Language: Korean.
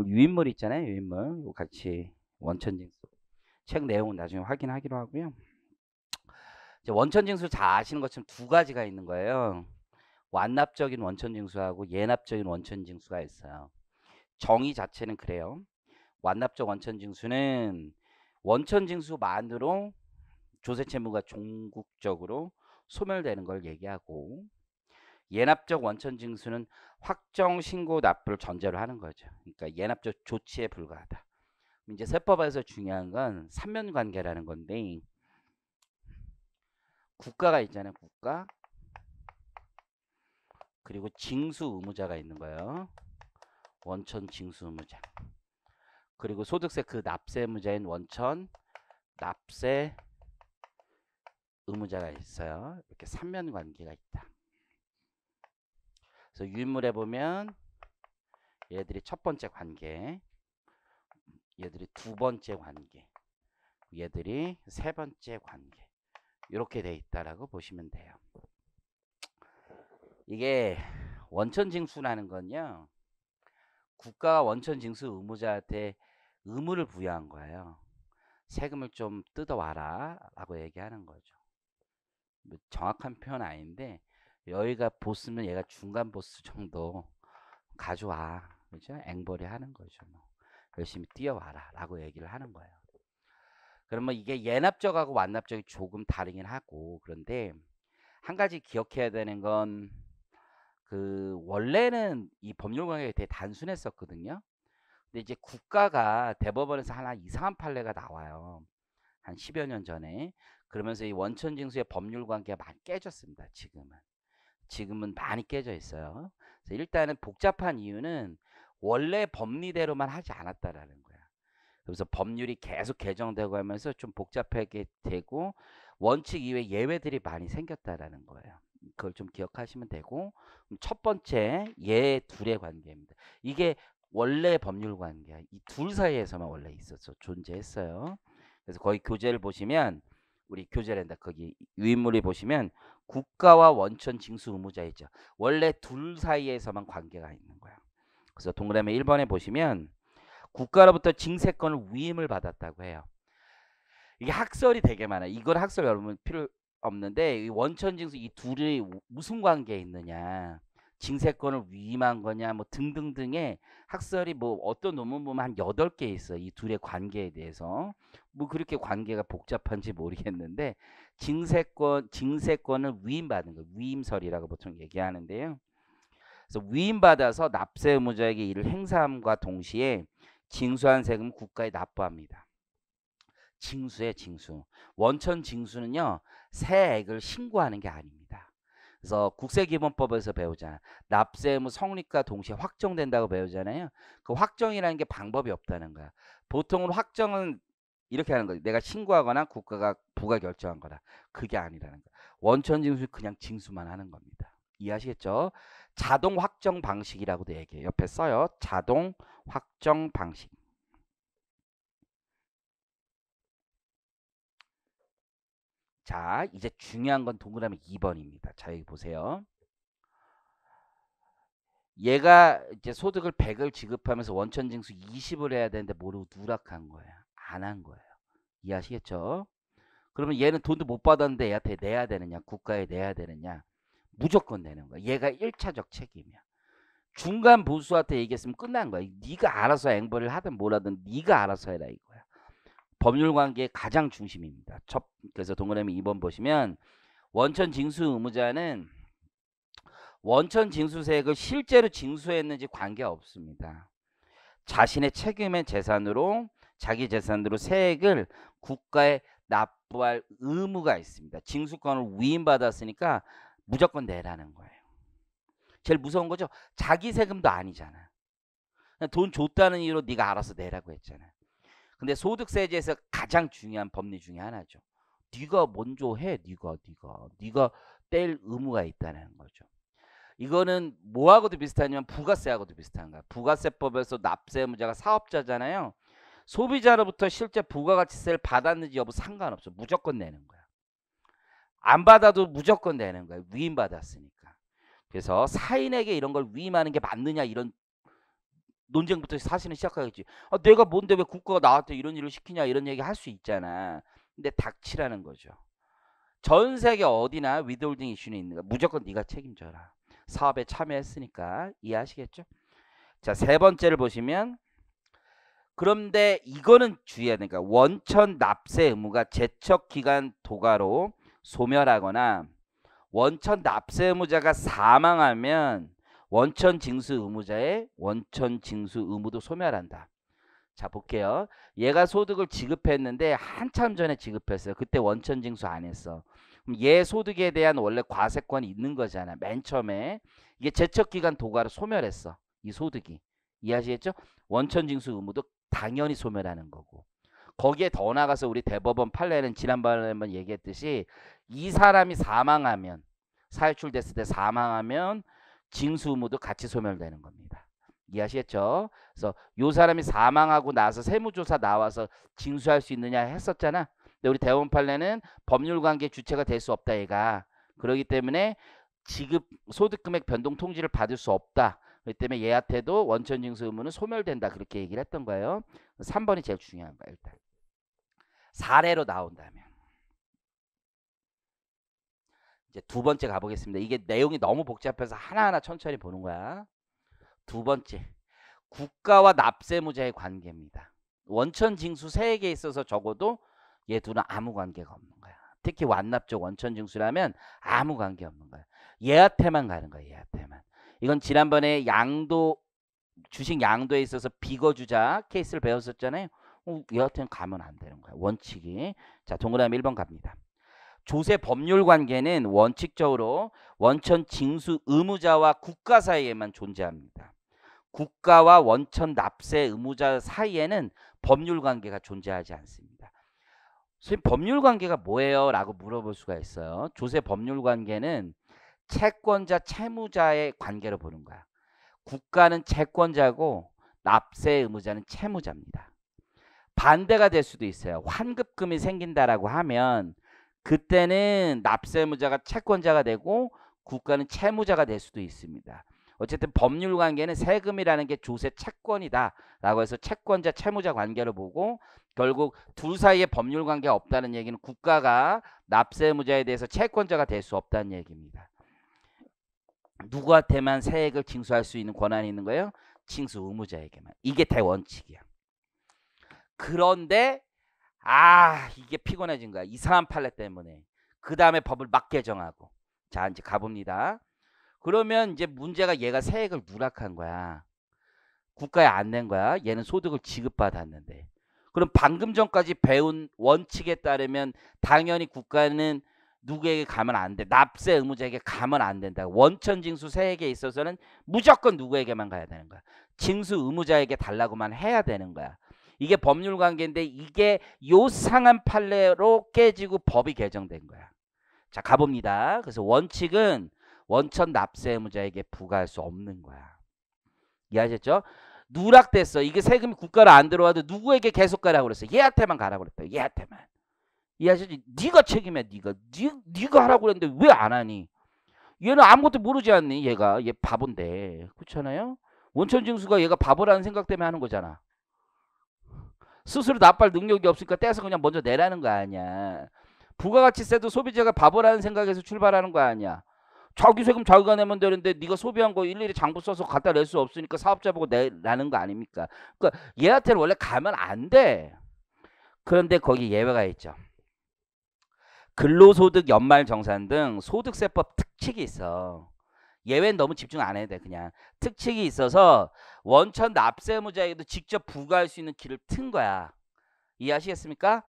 뭐 유인물 있잖아요. 유인물. 이거 같이 원천징수. 책 내용은 나중에 확인하기로 하고요. 원천징수 잘 아시는 것처럼 두 가지가 있는 거예요. 완납적인 원천징수하고 예납적인 원천징수가 있어요. 정의 자체는 그래요. 완납적 원천징수는 원천징수만으로 조세 채무가 종국적으로 소멸되는 걸 얘기하고 예납적 원천 징수는 확정 신고 납부를 전제로 하는 거죠. 그러니까 예납적 조치에 불과하다. 이제 세법에서 중요한 건 삼면 관계라는 건데 국가가 있잖아요. 국가 그리고 징수 의무자가 있는 거예요. 원천 징수 의무자. 그리고 소득세 그 납세 의무자인 원천 납세 의무자가 있어요. 이렇게 삼면 관계가 있다. 그래서 유인물에 보면 얘들이 첫 번째 관계, 얘들이 두 번째 관계, 얘들이 세 번째 관계 이렇게 돼 있다라고 보시면 돼요. 이게 원천징수라는 건요. 국가가 원천징수 의무자한테 의무를 부여한 거예요. 세금을 좀 뜯어와라 라고 얘기하는 거죠. 뭐 정확한 표현 아닌데 여기가 보스면 얘가 중간 보스 정도 가져와. 그죠? 앵벌이 하는 거죠. 뭐. 열심히 뛰어와라. 라고 얘기를 하는 거예요. 그러면 뭐 이게 예납적하고 완납적이 조금 다르긴 하고, 그런데 한 가지 기억해야 되는 건, 그, 원래는 이 법률 관계가 되게 단순했었거든요. 근데 이제 국가가 대법원에서 하나 이상한 판례가 나와요. 한 10여 년 전에. 그러면서 이 원천 징수의 법률 관계가 많이 깨졌습니다. 지금은. 지금은 많이 깨져 있어요. 일단은 복잡한 이유는 원래 법리대로만 하지 않았다라는 거야. 그래서 법률이 계속 개정되고 하면서 좀 복잡하게 되고 원칙 이외 예외들이 많이 생겼다라는 거예요. 그걸 좀 기억하시면 되고 첫 번째 얘 예, 둘의 관계입니다. 이게 원래 법률 관계야. 이 둘 사이에서만 원래 있었어. 존재했어요. 그래서 거의 교재를 보시면 우리 교재랜다 거기 유인물이 보시면 국가와 원천 징수 의무자이죠. 원래 둘 사이에서만 관계가 있는 거야. 그래서 동그라미 1번에 보시면 국가로부터 징세권을 위임을 받았다고 해요. 이게 학설이 되게 많아요. 이걸 학설 여러분 필요 없는데 원천 징수 이 둘이 무슨 관계에 있느냐. 징세권을 위임한 거냐 뭐 등등등의 학설이 뭐 어떤 논문 보면 한 여덟 개 있어. 이 둘의 관계에 대해서. 뭐 그렇게 관계가 복잡한지 모르겠는데 징세권 징세권을 위임받은 거. 위임설이라고 보통 얘기하는데요. 그래서 위임받아서 납세 의무자에게 이를 행사함과 동시에 징수한 세금 국가에 납부합니다. 징수의 징수. 원천 징수는요. 세액을 신고하는 게 아닙니다. 그래서 국세기본법에서 배우잖아. 납세 의무 성립과 동시에 확정된다고 배우잖아요. 그 확정이라는 게 방법이 없다는 거야. 보통은 확정은 이렇게 하는 거지. 내가 신고하거나 국가가 부가 결정한 거다. 그게 아니라는 거야. 원천 징수 그냥 징수만 하는 겁니다. 이해하시겠죠? 자동 확정 방식이라고도 얘기해요. 옆에 써요. 자동 확정 방식. 자, 이제 중요한 건 동그라미 2번입니다. 자, 여기 보세요. 얘가 이제 소득을 100을 지급하면서 원천징수 20을 해야 되는데 모르고 누락한 거예요. 안한 거예요. 이해하시겠죠? 그러면 얘는 돈도 못 받았는데 얘한테 내야 되느냐 국가에 내야 되느냐 무조건 내는 거야 얘가 1차적 책임이야 중간 보수한테 얘기했으면 끝난 거야 네가 알아서 앵벌을 하든 뭐라든 네가 알아서 해라 이거 법률 관계의 가장 중심입니다. 첫, 그래서 동그라미 2번 보시면 원천 징수 의무자는 원천 징수세액을 실제로 징수했는지 관계없습니다. 자신의 책임의 재산으로 자기 재산으로 세액을 국가에 납부할 의무가 있습니다. 징수권을 위임받았으니까 무조건 내라는 거예요. 제일 무서운 거죠. 자기 세금도 아니잖아. 돈 줬다는 이유로 네가 알아서 내라고 했잖아. 근데 소득세제에서 가장 중요한 법리 중에 하나죠. 네가 먼저 해. 네가 네가 네가 뗄 의무가 있다는 거죠. 이거는 뭐하고도 비슷하냐면 부가세하고도 비슷한가. 부가세법에서 납세의무자가 사업자잖아요. 소비자로부터 실제 부가가치세를 받았는지 여부 상관없어. 무조건 내는 거야. 안 받아도 무조건 내는 거야. 위임받았으니까. 그래서 사인에게 이런 걸 위임하는 게 맞느냐 이런 논쟁부터 사실은 시작하겠지. 아, 내가 뭔데 왜 국가가 나한테 이런 일을 시키냐 이런 얘기 할 수 있잖아. 근데 닥치라는 거죠. 전 세계 어디나 위드홀딩 이슈는 있는가. 무조건 네가 책임져라. 사업에 참여했으니까 이해하시겠죠? 자, 세 번째를 보시면 그런데 이거는 주의해야 되니까 원천 납세 의무가 제척 기간 도가로 소멸하거나 원천 납세 의무자가 사망하면 원천 징수 의무자의 원천 징수 의무도 소멸한다. 자 볼게요. 얘가 소득을 지급했는데 한참 전에 지급했어요. 그때 원천 징수 안 했어. 그럼 얘 소득에 대한 원래 과세권이 있는 거잖아. 맨 처음에 이게 제척기간 도가로 소멸했어. 이 소득이. 이해하시겠죠? 원천 징수 의무도 당연히 소멸하는 거고. 거기에 더 나가서 우리 대법원 판례는 지난번에 한번 얘기했듯이 이 사람이 사망하면 사유출됐을 때 사망하면 징수무도 의 같이 소멸되는 겁니다. 이해하시겠죠? 그래서 요 사람이 사망하고 나서 세무조사 나와서 징수할 수 있느냐 했었잖아. 근데 우리 대원 판례는 법률관계 주체가 될 수 없다 얘가. 그러기 때문에 지급 소득금액 변동 통지를 받을 수 없다. 그렇기 때문에 얘한테도 원천 징수 의무는 소멸된다 그렇게 얘기를 했던 거예요. 3번이 제일 중요한 거예요. 일단 사례로 나온다면 이제 두 번째 가보겠습니다. 이게 내용이 너무 복잡해서 하나하나 천천히 보는 거야. 두 번째, 국가와 납세무자의 관계입니다. 원천징수 세개에 있어서 적어도 얘 둘은 아무 관계가 없는 거야. 특히 완납적 원천징수라면 아무 관계 없는 거야. 얘한테만 가는 거야. 얘한테만. 이건 지난번에 양도 주식 양도에 있어서 비거주자 케이스를 배웠었잖아요. 어, 얘한테는 가면 안 되는 거야. 원칙이. 자 동그라미 1번 갑니다. 조세 법률 관계는 원칙적으로 원천 징수 의무자와 국가 사이에만 존재합니다. 국가와 원천 납세 의무자 사이에는 법률 관계가 존재하지 않습니다. 선생님 법률 관계가 뭐예요? 라고 물어볼 수가 있어요. 조세 법률 관계는 채권자 채무자의 관계로 보는 거야. 국가는 채권자고 납세 의무자는 채무자입니다. 반대가 될 수도 있어요. 환급금이 생긴다라고 하면 그때는 납세무자가 채권자가 되고 국가는 채무자가 될 수도 있습니다. 어쨌든 법률 관계는 세금이라는 게 조세 채권이다라고 해서 채권자 채무자 관계를 보고 결국 둘 사이에 법률 관계가 없다는 얘기는 국가가 납세무자에 대해서 채권자가 될 수 없다는 얘기입니다. 누구한테만 세액을 징수할 수 있는 권한이 있는 거예요? 징수 의무자에게만. 이게 대원칙이야. 그런데 아 이게 피곤해진 거야. 이상한 판례 때문에. 그 다음에 법을 막 개정하고. 자 이제 가봅니다. 그러면 이제 문제가 얘가 세액을 누락한 거야. 국가에 안 낸 거야. 얘는 소득을 지급받았는데. 그럼 방금 전까지 배운 원칙에 따르면 당연히 국가는 누구에게 가면 안 돼. 납세 의무자에게 가면 안 된다. 원천징수 세액에 있어서는 무조건 누구에게만 가야 되는 거야. 징수 의무자에게 달라고만 해야 되는 거야. 이게 법률 관계인데 이게 요상한 판례로 깨지고 법이 개정된 거야. 자 가봅니다. 그래서 원칙은 원천 납세의무자에게 부과할 수 없는 거야. 이해하셨죠? 누락됐어. 이게 세금이 국가로 안 들어와도 누구에게 계속 가라고 그랬어. 얘한테만 가라고 그랬다. 얘한테만. 이해하셨죠? 네가 책임이야. 네가. 네, 네가 하라고 그랬는데 왜 안 하니? 얘는 아무것도 모르지 않니? 얘가. 얘 바본데. 그렇잖아요? 원천징수가 얘가 바보라는 생각 때문에 하는 거잖아. 스스로 납발 능력이 없으니까 떼서 그냥 먼저 내라는 거 아니야. 부가가치세도 소비자가 바보라는 생각에서 출발하는 거 아니야. 자기 세금 자기가 내면 되는데 네가 소비한 거 일일이 장부 써서 갖다 낼 수 없으니까 사업자 보고 내라는 거 아닙니까? 그러니까 얘한테는 원래 가면 안 돼. 그런데 거기 예외가 있죠. 근로소득 연말정산 등 소득세법 특칙이 있어. 예외는 너무 집중 안해야돼 그냥 특칙이 있어서 원천 납세무자에게도 직접 부과할 수 있는 길을 튼 거야 이해하시겠습니까?